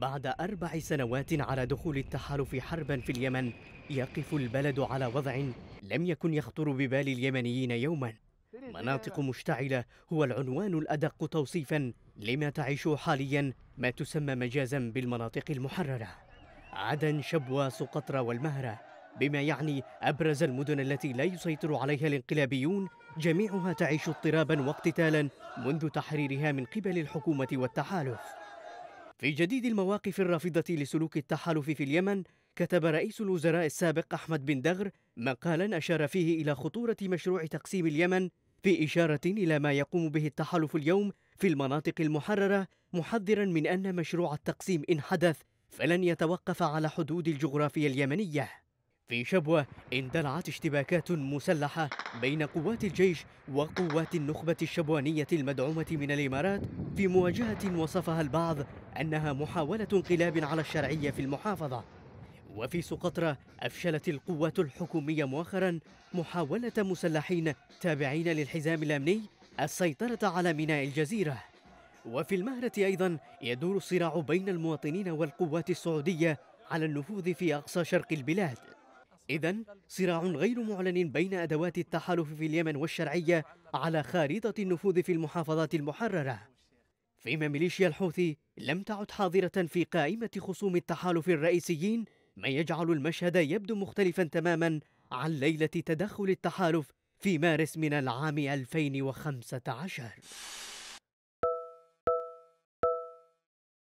بعد أربع سنوات على دخول التحالف حربا في اليمن يقف البلد على وضع لم يكن يخطر ببال اليمنيين يوما مناطق مشتعلة هو العنوان الأدق توصيفا لما تعيش حاليا ما تسمى مجازا بالمناطق المحررة عدن شبوة سقطرى والمهرة بما يعني أبرز المدن التي لا يسيطر عليها الانقلابيون جميعها تعيش اضطرابا واقتتالا منذ تحريرها من قبل الحكومة والتحالف في جديد المواقف الرافضة لسلوك التحالف في اليمن كتب رئيس الوزراء السابق أحمد بن دغر مقالا أشار فيه إلى خطورة مشروع تقسيم اليمن في إشارة إلى ما يقوم به التحالف اليوم في المناطق المحررة محذرا من أن مشروع التقسيم إن حدث فلن يتوقف على حدود الجغرافيا اليمنيه في شبوة اندلعت اشتباكات مسلحة بين قوات الجيش وقوات النخبة الشبوانية المدعومة من الإمارات في مواجهة وصفها البعض أنها محاولة انقلاب على الشرعية في المحافظة وفي سقطرى أفشلت القوات الحكومية مؤخرا محاولة مسلحين تابعين للحزام الأمني السيطرة على ميناء الجزيرة وفي المهرة أيضا يدور الصراع بين المواطنين والقوات السعودية على النفوذ في أقصى شرق البلاد إذا صراع غير معلن بين أدوات التحالف في اليمن والشرعية على خارطة النفوذ في المحافظات المحررة فيما ميليشيا الحوثي لم تعد حاضرة في قائمة خصوم التحالف الرئيسيين ما يجعل المشهد يبدو مختلفا تماما عن ليلة تدخل التحالف في مارس من العام 2015